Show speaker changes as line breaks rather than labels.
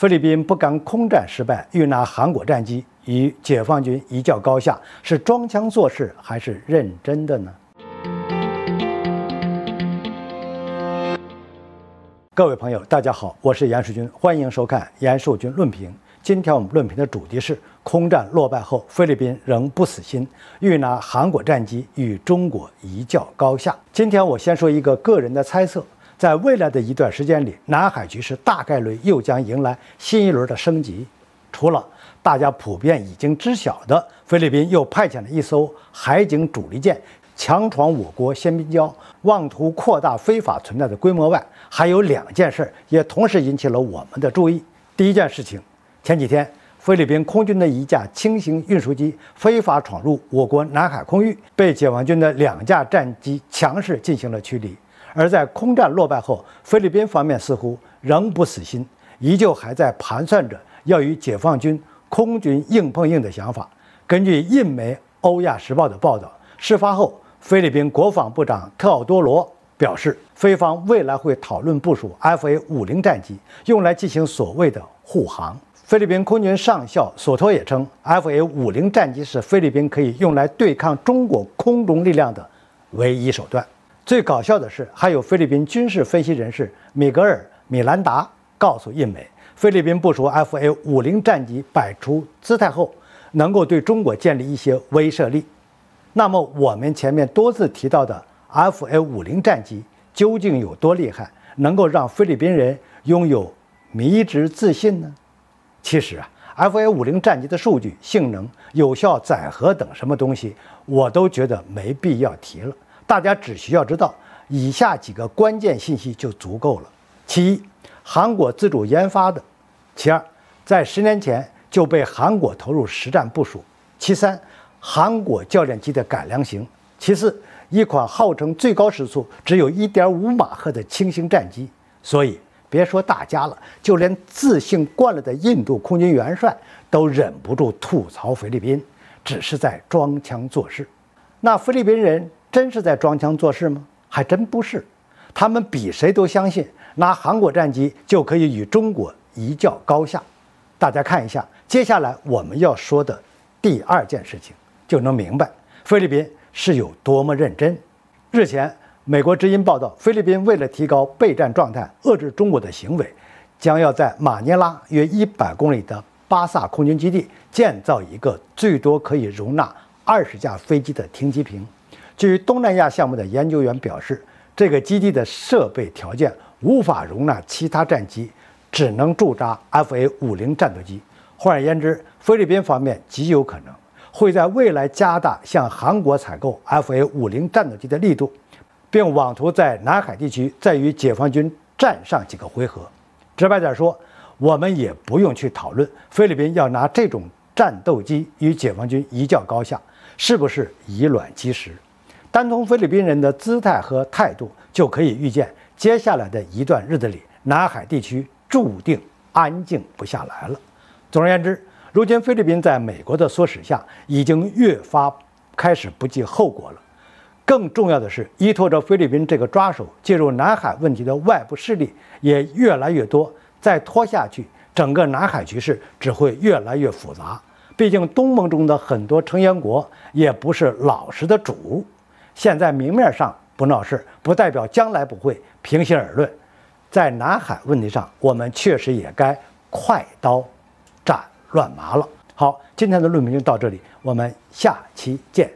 菲律宾不甘空战失败，欲拿韩国战机与解放军一较高下，是装腔作势还是认真的呢？各位朋友，大家好，我是严树军，欢迎收看严树军论评。今天我们论评的主题是：空战落败后，菲律宾仍不死心，欲拿韩国战机与中国一较高下。今天我先说一个个人的猜测。在未来的一段时间里，南海局势大概率又将迎来新一轮的升级。除了大家普遍已经知晓的，菲律宾又派遣了一艘海警主力舰强闯我国仙滨礁，妄图扩大非法存在的规模外，还有两件事也同时引起了我们的注意。第一件事情，前几天，菲律宾空军的一架轻型运输机非法闯入我国南海空域，被解放军的两架战机强势进行了驱离。而在空战落败后，菲律宾方面似乎仍不死心，依旧还在盘算着要与解放军空军硬碰硬的想法。根据印媒《欧亚时报》的报道，事发后，菲律宾国防部长特奥多罗表示，菲方未来会讨论部署 FA-50 战机，用来进行所谓的护航。菲律宾空军上校索托也称，FA-50 战机是菲律宾可以用来对抗中国空中力量的唯一手段。最搞笑的是，还有菲律宾军事分析人士米格尔·米兰达告诉印媒，菲律宾部署 FA-50 战机摆出姿态后，能够对中国建立一些威慑力。那么，我们前面多次提到的 FA-50 战机究竟有多厉害，能够让菲律宾人拥有迷之自信呢？其实啊，FA-50 战机的数据、性能、有效载荷等什么东西，我都觉得没必要提了。大家只需要知道以下几个关键信息就足够了：其一，韩国自主研发的；其二，在十年前就被韩国投入实战部署；其三，韩国教练机的改良型；其四，一款号称最高时速只有一点五马赫的轻型战机。所以，别说大家了，就连自信惯了的印度空军元帅都忍不住吐槽菲律宾，只是在装腔作势。那菲律宾人。真是在装腔作势吗？还真不是，他们比谁都相信拿韩国战机就可以与中国一较高下。大家看一下接下来我们要说的第二件事情，就能明白菲律宾是有多么认真。日前，美国之音报道，菲律宾为了提高备战状态，遏制中国的行为，将要在马尼拉约一百公里的巴萨空军基地建造一个最多可以容纳二十架飞机的停机坪。据东南亚项目的研究员表示，这个基地的设备条件无法容纳其他战机，只能驻扎 FA-50 战斗机。换而言之，菲律宾方面极有可能会在未来加大向韩国采购 FA-50 战斗机的力度，并妄图在南海地区再与解放军战上几个回合。直白点说，我们也不用去讨论菲律宾要拿这种战斗机与解放军一较高下，是不是以卵击石？单从菲律宾人的姿态和态度，就可以预见，接下来的一段日子里，南海地区注定安静不下来了。总而言之，如今菲律宾在美国的唆使下，已经越发开始不计后果了。更重要的是，依托着菲律宾这个抓手介入南海问题的外部势力也越来越多。再拖下去，整个南海局势只会越来越复杂。毕竟，东盟中的很多成员国也不是老实的主。现在明面上不闹事，不代表将来不会。平心而论，在南海问题上，我们确实也该快刀斩乱麻了。好，今天的论评就到这里，我们下期见。